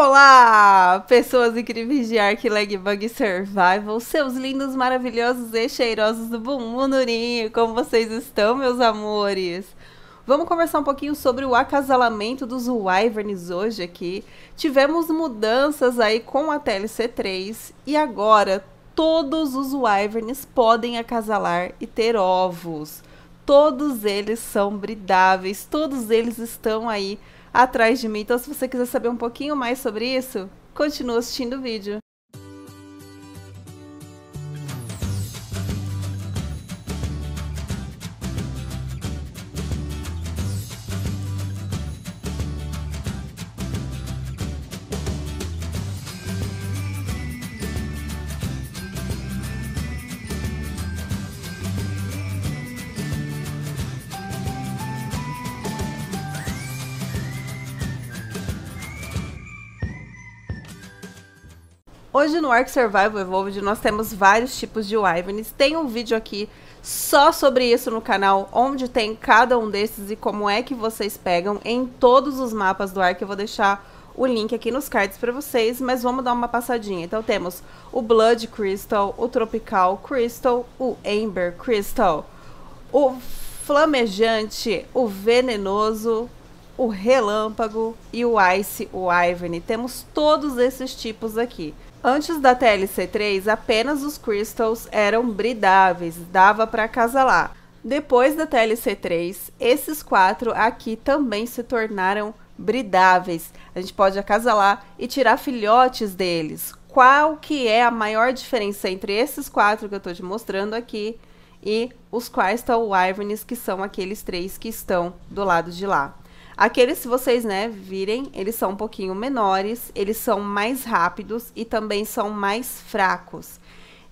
Olá, pessoas incríveis de Ark Legbug Survival, seus lindos, maravilhosos e cheirosos do Bum como vocês estão, meus amores? Vamos conversar um pouquinho sobre o acasalamento dos Wyverns hoje aqui. Tivemos mudanças aí com a TLC 3 e agora todos os Wyverns podem acasalar e ter ovos. Todos eles são bridáveis, todos eles estão aí atrás de mim. Então, se você quiser saber um pouquinho mais sobre isso, continue assistindo o vídeo. Hoje no Ark Survival Evolved nós temos vários tipos de Wyverns. Tem um vídeo aqui só sobre isso no canal, onde tem cada um desses e como é que vocês pegam em todos os mapas do Ark. Eu vou deixar o link aqui nos cards para vocês, mas vamos dar uma passadinha. Então temos o Blood Crystal, o Tropical Crystal, o Amber Crystal, o Flamejante, o Venenoso, o Relâmpago e o Ice Wyvern. Temos todos esses tipos aqui. Antes da TLC3, apenas os crystals eram bridáveis, dava para acasalar. Depois da TLC3, esses quatro aqui também se tornaram bridáveis. A gente pode acasalar e tirar filhotes deles. Qual que é a maior diferença entre esses quatro que eu estou te mostrando aqui e os Crystal Wyverns, que são aqueles três que estão do lado de lá? Aqueles, se vocês, né, virem, eles são um pouquinho menores, eles são mais rápidos e também são mais fracos.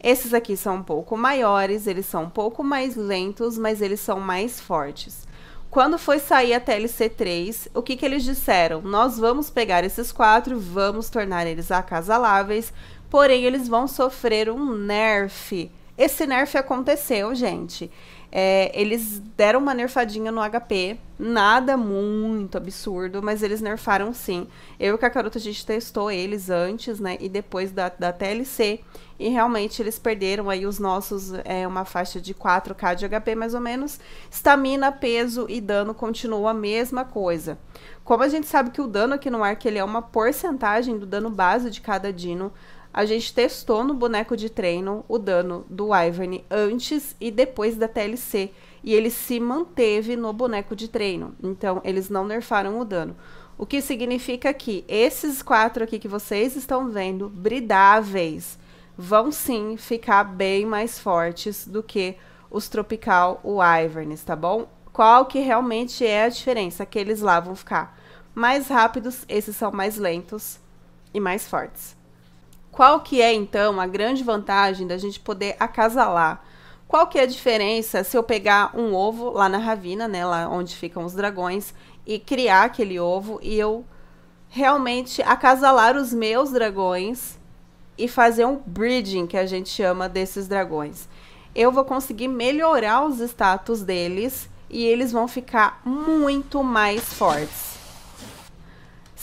Esses aqui são um pouco maiores, eles são um pouco mais lentos, mas eles são mais fortes. Quando foi sair a TLC 3, o que, que eles disseram? Nós vamos pegar esses quatro, vamos tornar eles acasaláveis, porém eles vão sofrer um nerf. Esse nerf aconteceu, gente. É, eles deram uma nerfadinha no HP, nada muito absurdo, mas eles nerfaram sim. Eu e o Kakaroto, a gente testou eles antes, né, e depois da, da TLC, e realmente eles perderam aí os nossos, é, uma faixa de 4k de HP mais ou menos. Estamina, peso e dano continua a mesma coisa. Como a gente sabe que o dano aqui no arco, ele é uma porcentagem do dano base de cada dino, a gente testou no boneco de treino o dano do Ivern antes e depois da TLC. E ele se manteve no boneco de treino. Então, eles não nerfaram o dano. O que significa que esses quatro aqui que vocês estão vendo, bridáveis, vão sim ficar bem mais fortes do que os Tropical Wyverns, tá bom? Qual que realmente é a diferença? Aqueles lá vão ficar mais rápidos, esses são mais lentos e mais fortes. Qual que é então a grande vantagem da gente poder acasalar? Qual que é a diferença se eu pegar um ovo lá na ravina, né, lá onde ficam os dragões, e criar aquele ovo e eu realmente acasalar os meus dragões e fazer um breeding que a gente chama desses dragões? Eu vou conseguir melhorar os status deles e eles vão ficar muito mais fortes.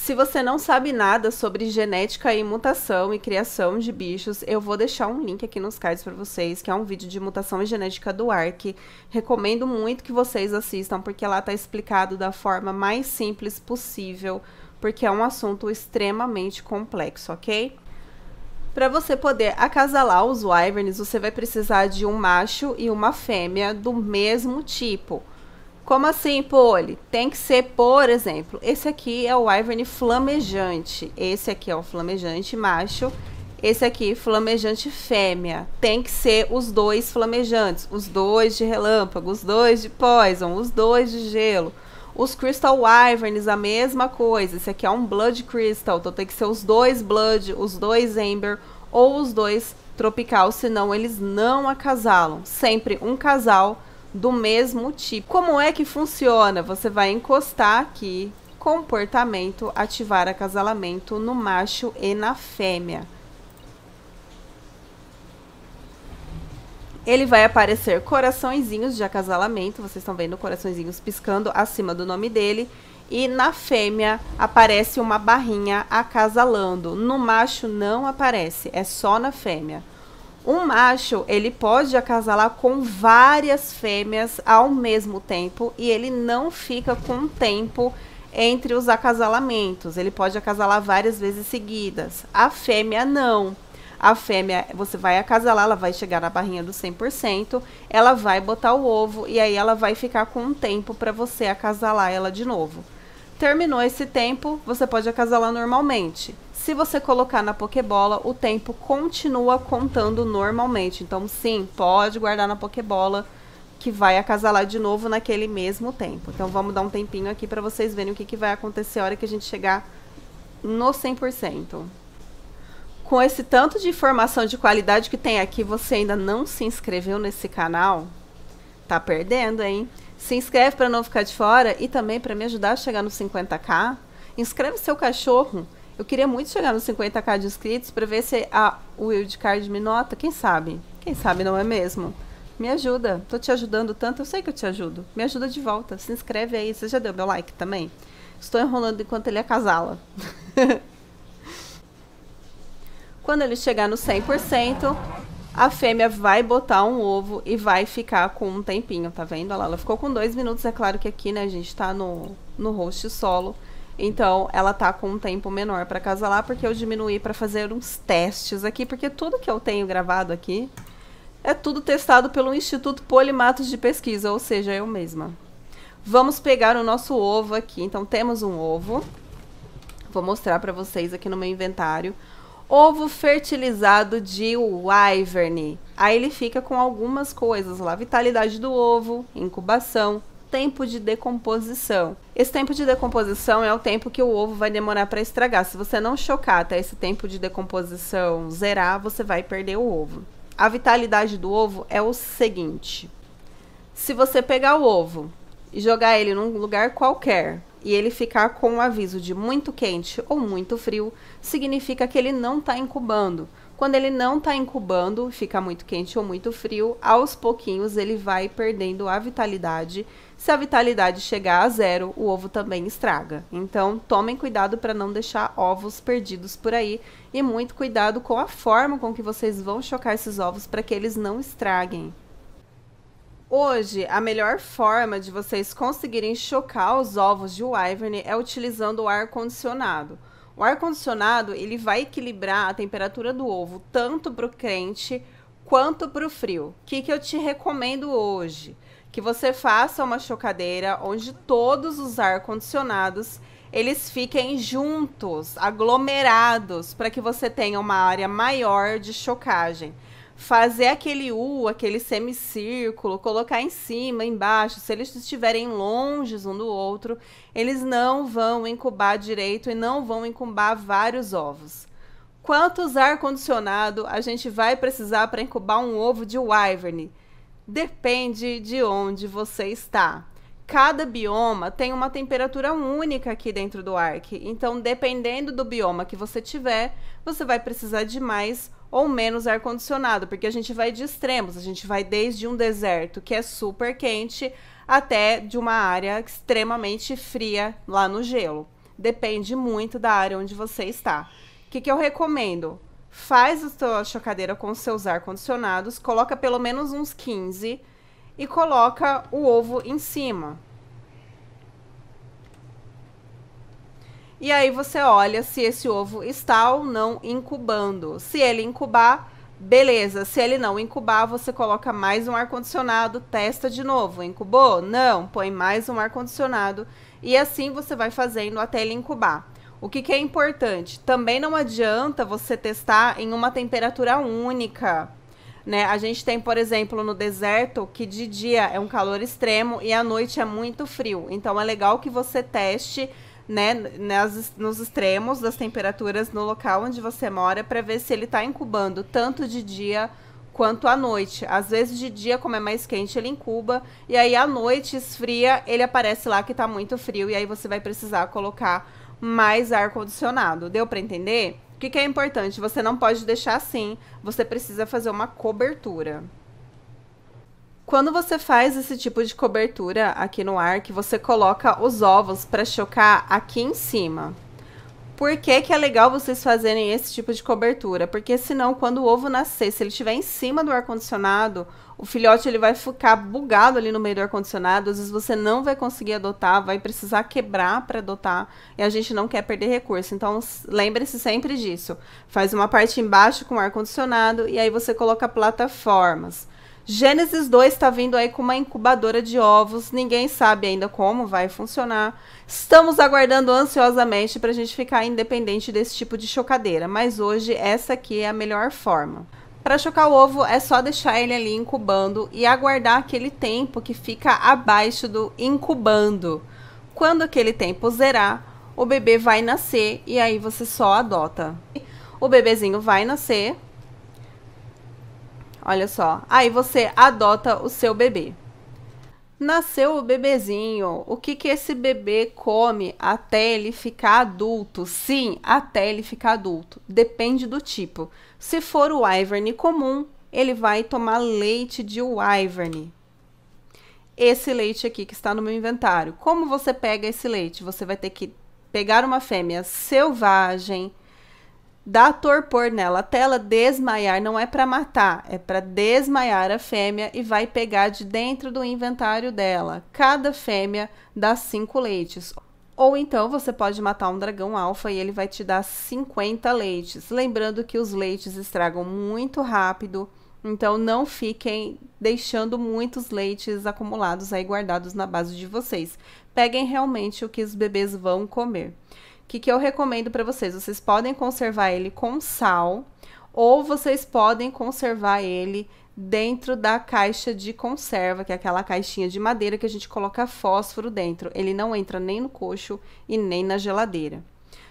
Se você não sabe nada sobre genética e mutação e criação de bichos, eu vou deixar um link aqui nos cards para vocês, que é um vídeo de mutação e genética do ARC. Recomendo muito que vocês assistam, porque lá está explicado da forma mais simples possível, porque é um assunto extremamente complexo, ok? Para você poder acasalar os wyverns, você vai precisar de um macho e uma fêmea do mesmo tipo. Como assim, Poli? Tem que ser, por exemplo, esse aqui é o Wyvern flamejante. Esse aqui é o flamejante macho. Esse aqui, flamejante fêmea. Tem que ser os dois flamejantes. Os dois de relâmpago, os dois de poison, os dois de gelo. Os Crystal Wyverns, a mesma coisa. Esse aqui é um Blood Crystal, então tem que ser os dois Blood, os dois Ember ou os dois Tropical, senão eles não acasalam. Sempre um casal do mesmo tipo. Como é que funciona? Você vai encostar aqui, comportamento, ativar acasalamento no macho e na fêmea. Ele vai aparecer coraçõezinhos de acasalamento, vocês estão vendo coraçõezinhos piscando acima do nome dele. E na fêmea aparece uma barrinha acasalando. No macho não aparece, é só na fêmea. Um macho, ele pode acasalar com várias fêmeas ao mesmo tempo e ele não fica com tempo entre os acasalamentos. Ele pode acasalar várias vezes seguidas. A fêmea não. A fêmea, você vai acasalar, ela vai chegar na barrinha do 100%, ela vai botar o ovo e aí ela vai ficar com um tempo para você acasalar ela de novo. Terminou esse tempo, você pode acasalar normalmente. Se você colocar na Pokébola, o tempo continua contando normalmente. Então, sim, pode guardar na Pokébola, que vai acasalar de novo naquele mesmo tempo. Então, vamos dar um tempinho aqui para vocês verem o que, que vai acontecer a hora que a gente chegar no 100%. Com esse tanto de informação de qualidade que tem aqui, você ainda não se inscreveu nesse canal? Tá perdendo, hein? Se inscreve para não ficar de fora e também para me ajudar a chegar no 50k. Inscreve seu cachorro eu queria muito chegar nos 50k de inscritos para ver se a wildcard me nota. Quem sabe? Quem sabe não é mesmo? Me ajuda. Tô te ajudando tanto, eu sei que eu te ajudo. Me ajuda de volta. Se inscreve aí. Você já deu meu like também? Estou enrolando enquanto ele acasala. Quando ele chegar no 100%, a fêmea vai botar um ovo e vai ficar com um tempinho, tá vendo? Olha lá, ela ficou com dois minutos. É claro que aqui, né, a gente tá no, no host solo. Então, ela tá com um tempo menor para casalar, porque eu diminuí para fazer uns testes aqui, porque tudo que eu tenho gravado aqui é tudo testado pelo Instituto Polimatos de Pesquisa, ou seja, eu mesma. Vamos pegar o nosso ovo aqui. Então, temos um ovo. Vou mostrar para vocês aqui no meu inventário. Ovo fertilizado de Wyvern. Aí ele fica com algumas coisas lá. Vitalidade do ovo, incubação, tempo de decomposição. Esse tempo de decomposição é o tempo que o ovo vai demorar para estragar. Se você não chocar até esse tempo de decomposição zerar, você vai perder o ovo. A vitalidade do ovo é o seguinte: se você pegar o ovo e jogar ele num lugar qualquer e ele ficar com um aviso de muito quente ou muito frio, significa que ele não está incubando. Quando ele não está incubando, fica muito quente ou muito frio, aos pouquinhos ele vai perdendo a vitalidade se a vitalidade chegar a zero, o ovo também estraga. Então, tomem cuidado para não deixar ovos perdidos por aí e muito cuidado com a forma com que vocês vão chocar esses ovos para que eles não estraguem. Hoje, a melhor forma de vocês conseguirem chocar os ovos de wyvern é utilizando o ar condicionado. O ar condicionado ele vai equilibrar a temperatura do ovo tanto para o crente quanto para o frio. O que, que eu te recomendo hoje? que você faça uma chocadeira onde todos os ar condicionados eles fiquem juntos, aglomerados, para que você tenha uma área maior de chocagem. Fazer aquele U, aquele semicírculo, colocar em cima, embaixo, se eles estiverem longe um do outro, eles não vão incubar direito e não vão incubar vários ovos. Quantos ar-condicionado a gente vai precisar para incubar um ovo de Wyvern? Depende de onde você está. Cada bioma tem uma temperatura única aqui dentro do Arc, então dependendo do bioma que você tiver, você vai precisar de mais ou menos ar condicionado, porque a gente vai de extremos, a gente vai desde um deserto que é super quente até de uma área extremamente fria lá no gelo. Depende muito da área onde você está. O que, que eu recomendo? faz a sua chocadeira com seus ar-condicionados, coloca pelo menos uns 15 e coloca o ovo em cima. E aí você olha se esse ovo está ou não incubando. Se ele incubar, beleza. Se ele não incubar, você coloca mais um ar-condicionado, testa de novo. Incubou? Não, põe mais um ar-condicionado. E assim você vai fazendo até ele incubar. O que, que é importante? Também não adianta você testar em uma temperatura única. Né? A gente tem, por exemplo, no deserto, que de dia é um calor extremo e à noite é muito frio. Então é legal que você teste né, nas, nos extremos das temperaturas no local onde você mora para ver se ele está incubando tanto de dia quanto à noite. Às vezes de dia, como é mais quente, ele incuba e aí à noite esfria, ele aparece lá que está muito frio e aí você vai precisar colocar mais ar-condicionado. Deu para entender? O que, que, é importante? Você não pode deixar assim. Você precisa fazer uma cobertura. Quando você faz esse tipo de cobertura aqui no ar, que você coloca os ovos para chocar aqui em cima. Por que, que é legal vocês fazerem esse tipo de cobertura? Porque senão, quando o ovo nascer, se ele estiver em cima do ar-condicionado, o filhote ele vai ficar bugado ali no meio do ar-condicionado, às vezes você não vai conseguir adotar, vai precisar quebrar para adotar, e a gente não quer perder recurso. Então, lembre-se sempre disso. Faz uma parte embaixo com ar-condicionado e aí você coloca plataformas. Gênesis 2 está vindo aí com uma incubadora de ovos, ninguém sabe ainda como vai funcionar. Estamos aguardando ansiosamente para a gente ficar independente desse tipo de chocadeira, mas hoje essa aqui é a melhor forma. Para chocar o ovo é só deixar ele ali incubando e aguardar aquele tempo que fica abaixo do incubando. Quando aquele tempo zerar, o bebê vai nascer e aí você só adota. O bebezinho vai nascer. Olha só. Aí você adota o seu bebê. Nasceu o bebezinho. O que, que esse bebê come até ele ficar adulto? Sim, até ele ficar adulto. Depende do tipo. Se for o Wyvern comum, ele vai tomar leite de Wyvern. Esse leite aqui que está no meu inventário. Como você pega esse leite? Você vai ter que pegar uma fêmea selvagem, dá torpor nela até ela desmaiar, não é para matar, é para desmaiar a fêmea e vai pegar de dentro do inventário dela. Cada fêmea dá cinco leites. Ou então você pode matar um dragão alfa e ele vai te dar 50 leites. Lembrando que os leites estragam muito rápido, então não fiquem deixando muitos leites acumulados aí guardados na base de vocês. Peguem realmente o que os bebês vão comer. O que, que eu recomendo para vocês? Vocês podem conservar ele com sal ou vocês podem conservar ele dentro da caixa de conserva, que é aquela caixinha de madeira que a gente coloca fósforo dentro. Ele não entra nem no coxo e nem na geladeira.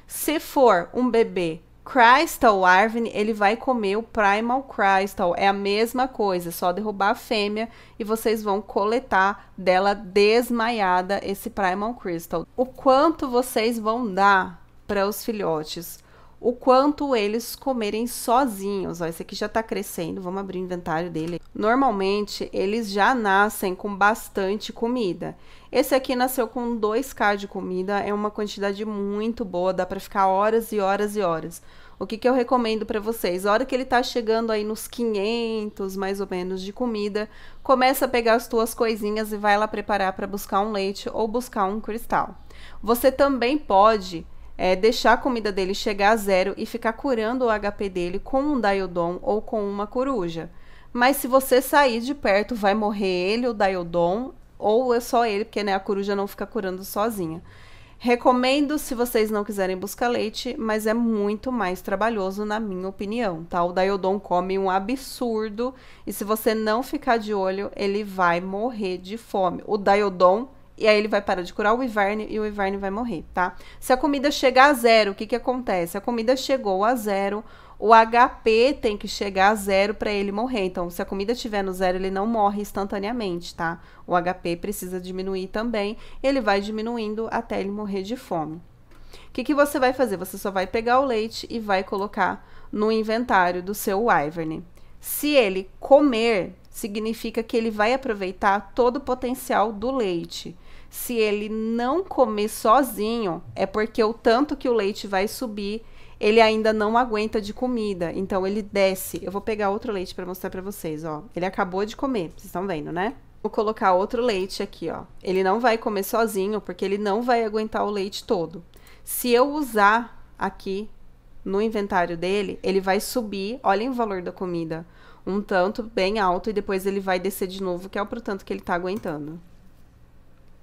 Se for um bebê Crystal Arvin, ele vai comer o Primal Crystal. É a mesma coisa, é só derrubar a fêmea e vocês vão coletar dela desmaiada esse Primal Crystal. O quanto vocês vão dar para os filhotes? o quanto eles comerem sozinhos. Ó, esse aqui já está crescendo, vamos abrir o inventário dele. Normalmente, eles já nascem com bastante comida. Esse aqui nasceu com 2k de comida, é uma quantidade muito boa, dá para ficar horas e horas e horas. O que, que eu recomendo para vocês? A hora que ele está chegando aí nos 500, mais ou menos, de comida, começa a pegar as tuas coisinhas e vai lá preparar para buscar um leite ou buscar um cristal. Você também pode é, deixar a comida dele chegar a zero e ficar curando o HP dele com um Diodon ou com uma coruja. Mas se você sair de perto, vai morrer ele, o Diodon, ou é só ele, porque né, a coruja não fica curando sozinha. Recomendo se vocês não quiserem buscar leite, mas é muito mais trabalhoso, na minha opinião, tá? O Diodon come um absurdo e se você não ficar de olho, ele vai morrer de fome. O Diodon e aí ele vai parar de curar o Wyvern e o Wyvern vai morrer, tá? Se a comida chegar a zero, o que que acontece? A comida chegou a zero, o HP tem que chegar a zero para ele morrer. Então, se a comida estiver no zero, ele não morre instantaneamente, tá? O HP precisa diminuir também. Ele vai diminuindo até ele morrer de fome. O que, que você vai fazer? Você só vai pegar o leite e vai colocar no inventário do seu Wyvern. Se ele comer, significa que ele vai aproveitar todo o potencial do leite se ele não comer sozinho, é porque o tanto que o leite vai subir, ele ainda não aguenta de comida. Então ele desce. Eu vou pegar outro leite para mostrar para vocês, ó. Ele acabou de comer, vocês estão vendo, né? Vou colocar outro leite aqui, ó. Ele não vai comer sozinho, porque ele não vai aguentar o leite todo. Se eu usar aqui no inventário dele, ele vai subir, olhem o valor da comida, um tanto bem alto e depois ele vai descer de novo, que é o pro tanto que ele tá aguentando.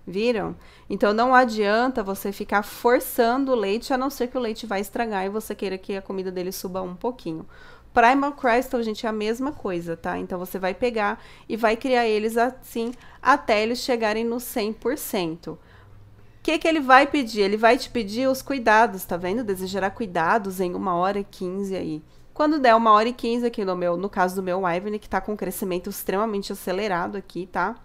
Viram? Então não adianta você ficar forçando o leite, a não ser que o leite vai estragar e você queira que a comida dele suba um pouquinho. Primal Crystal, gente, é a mesma coisa, tá? Então você vai pegar e vai criar eles assim até eles chegarem no 100%. O que, que ele vai pedir? Ele vai te pedir os cuidados, tá vendo? Desejará cuidados em 1 hora e 15 aí. Quando der 1 hora e 15 aqui no meu, no caso do meu Ivany, que tá com um crescimento extremamente acelerado aqui, tá?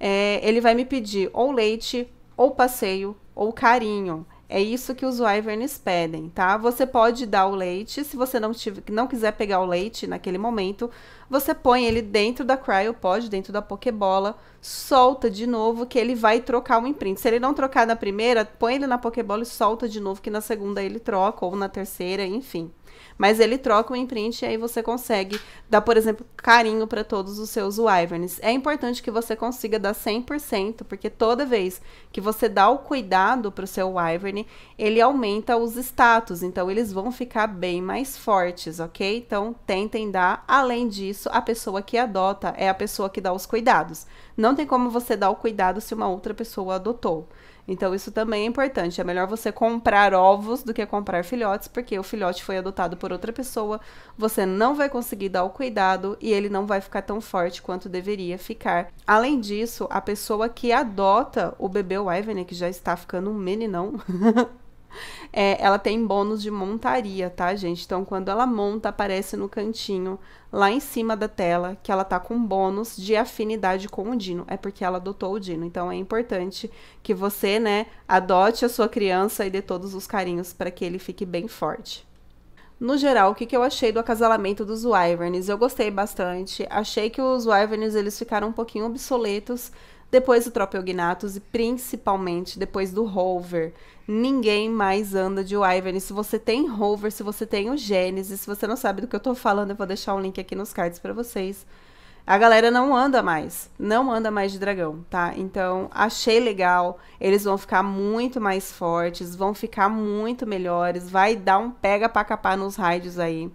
é, ele vai me pedir ou leite, ou passeio, ou carinho. É isso que os wyverns pedem, tá? Você pode dar o leite, se você não, tiver, não quiser pegar o leite naquele momento, você põe ele dentro da Cryopod, dentro da Pokébola, solta de novo que ele vai trocar o imprint. Se ele não trocar na primeira, põe ele na Pokébola e solta de novo que na segunda ele troca, ou na terceira, enfim. Mas ele troca o imprint e aí você consegue dar, por exemplo, carinho para todos os seus Wyverns. É importante que você consiga dar 100%, porque toda vez que você dá o cuidado para o seu Wyvern, ele aumenta os status, então eles vão ficar bem mais fortes, ok? Então tentem dar, além disso, isso, a pessoa que adota é a pessoa que dá os cuidados. Não tem como você dar o cuidado se uma outra pessoa adotou. Então, isso também é importante. É melhor você comprar ovos do que comprar filhotes, porque o filhote foi adotado por outra pessoa, você não vai conseguir dar o cuidado e ele não vai ficar tão forte quanto deveria ficar. Além disso, a pessoa que adota o bebê Wyvern, que já está ficando um meninão. É, ela tem bônus de montaria, tá, gente? Então, quando ela monta, aparece no cantinho, lá em cima da tela, que ela tá com bônus de afinidade com o Dino. É porque ela adotou o Dino. Então, é importante que você, né, adote a sua criança e dê todos os carinhos para que ele fique bem forte. No geral, o que, que eu achei do acasalamento dos Wyverns? Eu gostei bastante. Achei que os Wyverns eles ficaram um pouquinho obsoletos depois do Tropeognatus e principalmente depois do Rover. Ninguém mais anda de Wyvern. Se você tem Rover, se você tem o Gênesis, se você não sabe do que eu tô falando, eu vou deixar um link aqui nos cards para vocês. A galera não anda mais, não anda mais de dragão, tá? Então, achei legal. Eles vão ficar muito mais fortes, vão ficar muito melhores, vai dar um pega para capar nos raids aí.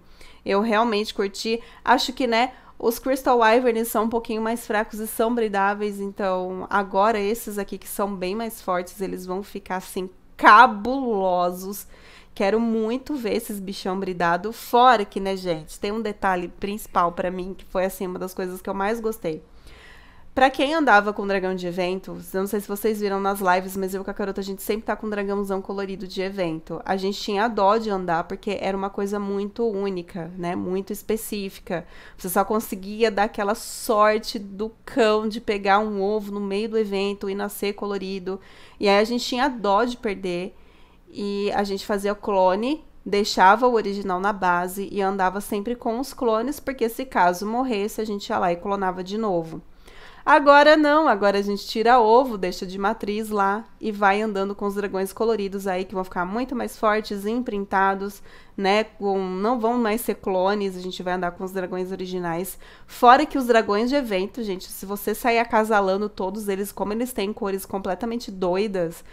Eu realmente curti. Acho que, né, os Crystal Wyverns são um pouquinho mais fracos e são bridáveis, então agora esses aqui que são bem mais fortes, eles vão ficar assim cabulosos. Quero muito ver esses bichão bridado fora que, né, gente? Tem um detalhe principal para mim que foi assim uma das coisas que eu mais gostei. Pra quem andava com dragão de evento, não sei se vocês viram nas lives, mas eu com a Carota, a gente sempre tá com um dragãozão colorido de evento. A gente tinha dó de andar, porque era uma coisa muito única, né? Muito específica. Você só conseguia dar aquela sorte do cão de pegar um ovo no meio do evento e nascer colorido. E aí a gente tinha dó de perder. E a gente fazia o clone, deixava o original na base e andava sempre com os clones, porque se caso morresse, a gente ia lá e clonava de novo. Agora não, agora a gente tira ovo, deixa de matriz lá e vai andando com os dragões coloridos aí que vão ficar muito mais fortes, imprintados, né? Com, não vão mais ser clones, a gente vai andar com os dragões originais. Fora que os dragões de evento, gente, se você sair acasalando todos eles, como eles têm cores completamente doidas,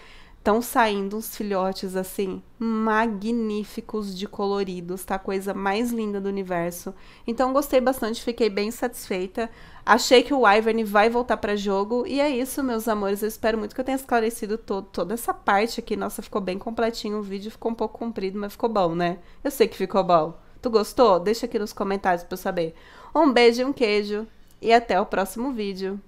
Estão saindo uns filhotes assim magníficos de coloridos, tá? Coisa mais linda do universo. Então gostei bastante, fiquei bem satisfeita. Achei que o Wyvern vai voltar para jogo e é isso, meus amores. Eu espero muito que eu tenha esclarecido toda essa parte aqui. Nossa, ficou bem completinho o vídeo, ficou um pouco comprido, mas ficou bom, né? Eu sei que ficou bom. Tu gostou? Deixa aqui nos comentários para eu saber. Um beijo e um queijo e até o próximo vídeo.